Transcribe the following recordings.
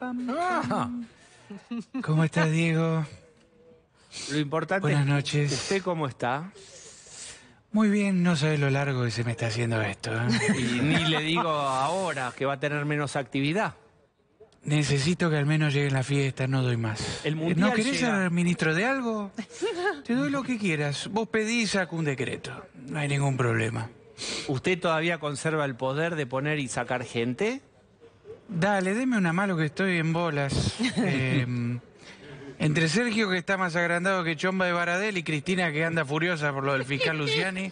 Ah. ¿Cómo estás, Diego? Lo importante Buenas noches. usted cómo está. Muy bien, no sabe lo largo que se me está haciendo esto. ¿eh? Y ni le digo ahora que va a tener menos actividad. Necesito que al menos llegue la fiesta, no doy más. ¿No querés ser ministro de algo? Te doy lo que quieras. Vos pedís, saco un decreto. No hay ningún problema. ¿Usted todavía conserva el poder de poner y sacar gente? Dale, deme una mano que estoy en bolas. Em, entre Sergio, que está más agrandado que Chomba de Baradel, y Cristina, que anda furiosa por lo del fiscal Luciani,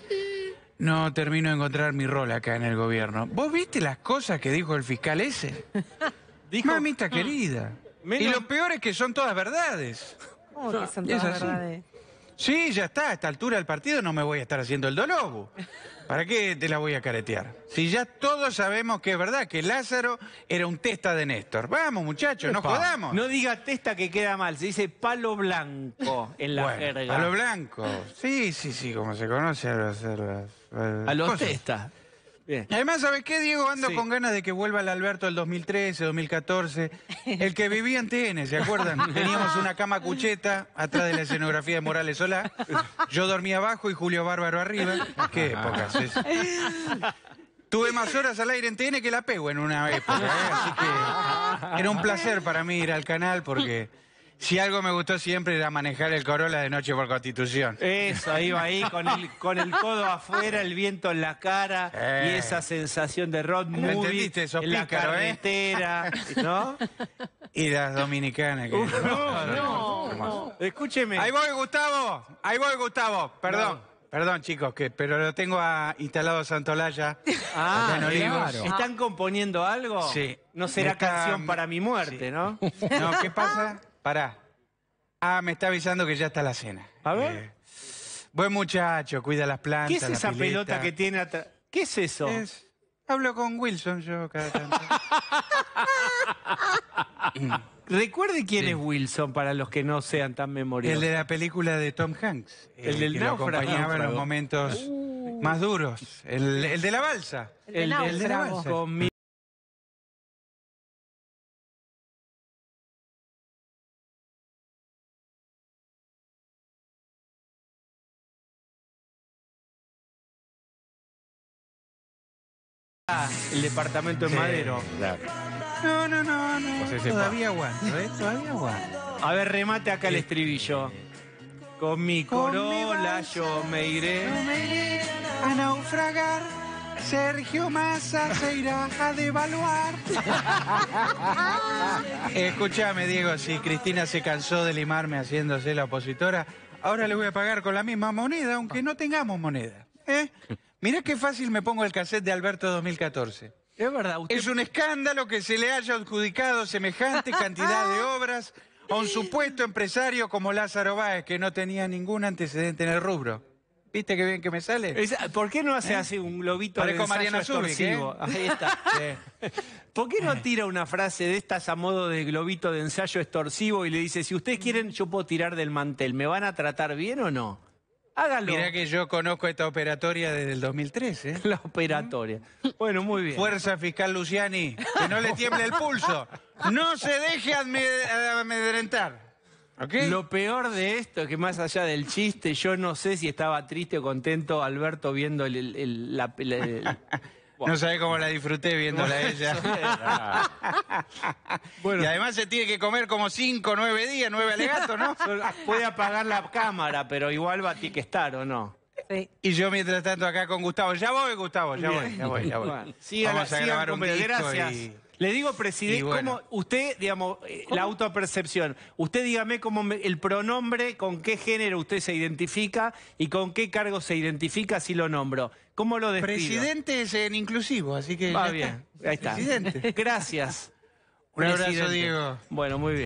no termino de encontrar mi rol acá en el gobierno. ¿Vos viste las cosas que dijo el fiscal ese? Dijo, Mamita mm. querida. Y lo peor es que son todas verdades. ¿Cómo que verdades? Sí, ya está, a esta altura del partido no me voy a estar haciendo el dolobu. ¿Para qué te la voy a caretear? Si ya todos sabemos que es verdad que Lázaro era un testa de Néstor. Vamos, muchachos, no jodamos. No diga testa que queda mal, se dice palo blanco en la verga. jerga. Palo blanco. Sí, sí, sí, como se conoce a los. a los, a los testas. Además, ¿sabes qué, Diego? Ando con ganas de que vuelva el Alberto del 2013, 2014. El que vivía en TN, ¿se acuerdan? Teníamos una cama cucheta atrás de la escenografía de Morales Solá. Yo dormía abajo y Julio Bárbaro arriba. Qué épocas ¿eh? Tuve más horas al aire en TN que la pego en una época, ¿eh? así que era un placer para mí ir al canal porque si algo me gustó siempre era manejar el Corolla de noche por Constitución. Eso, iba ahí con el, con el codo afuera, el viento en la cara y eh. esa sensación de road movie en la ¿eh? carretera, ¿no? Y las dominicanas. Que... no, Escúcheme. Ahí voy, Gustavo. Ahí voy, Gustavo. Perdón. Perdón, chicos, que, pero lo tengo a, instalado Santolaya. Ah, ¿Están componiendo algo? Sí. No será canción para mi muerte, No, ¿qué pasa? Pará. Ah, me está avisando que ya está la cena. A ver. Eh, buen muchacho, cuida las plantas. ¿Qué es esa pelota que tiene atrás? ¿Qué es eso? hablo con Wilson yo cada tanto. Recuerde quién es Wilson para los que no sean tan memoriosos. El de la película de Tom Hanks. Eh, el, del que lo acompañaba en los momentos uh. más duros. El, de la balsa. El, del el departamento en Madero. No, no, no, no. Pues todavía aguanto, ¿eh? Todavía aguanto. A ver, remate acá el estribillo. Con mi corola yo me iré. a naufragar. Sergio Massa se irá a devaluar. Escúchame, Diego, si Cristina se cansó de limarme haciéndose la opositora, ahora le voy a pagar con la misma moneda, aunque no tengamos moneda. ¿eh? Mirá qué fácil me pongo el cassette de Alberto 2014. Es verdad. Es un escándalo que se le haya adjudicado semejante cantidad de obras a un supuesto empresario como Lázaro Báez, que no tenía ningún antecedente en el rubro. ¿Viste qué bien que me sale? ¿Por qué no hace ¿Eh? así un globito de ensayo extorsivo? ¿eh? ¿Por qué no tira una frase de estas a modo de globito de ensayo extorsivo y le dice, si ustedes quieren, yo puedo tirar del mantel, ¿me van a tratar bien o no? Hágalo. Mirá que yo conozco esta operatoria desde el 2013. ¿eh? La operatoria. Bueno, muy bien. Fuerza fiscal Luciani, que no le tiemble el pulso. No se deje amedrentar. Lo peor de esto es que más allá del chiste, yo no sé si estaba triste o contento Alberto viendo el, la, no sabés cómo la disfruté viéndola ella. bueno. Y además se tiene que comer como cinco, nueve días, nueve alegatos, ¿no? Puede apagar la cámara, pero igual va a ti ¿o no? Y yo mientras tanto acá con Gustavo. Ya voy, Gustavo, ya voy, ya voy, ya voy. Vamos a un gracias. Le digo, presidente, usted, digamos, eh, la autopercepción? Usted dígame cómo el pronombre, con qué género usted se identifica y con qué cargo se identifica si lo nombro. ¿Cómo lo despido? Presidente es en inclusivo, así que. Va bien, ahí está. Presidente. Gracias. Un abrazo, Diego. Bueno, muy bien.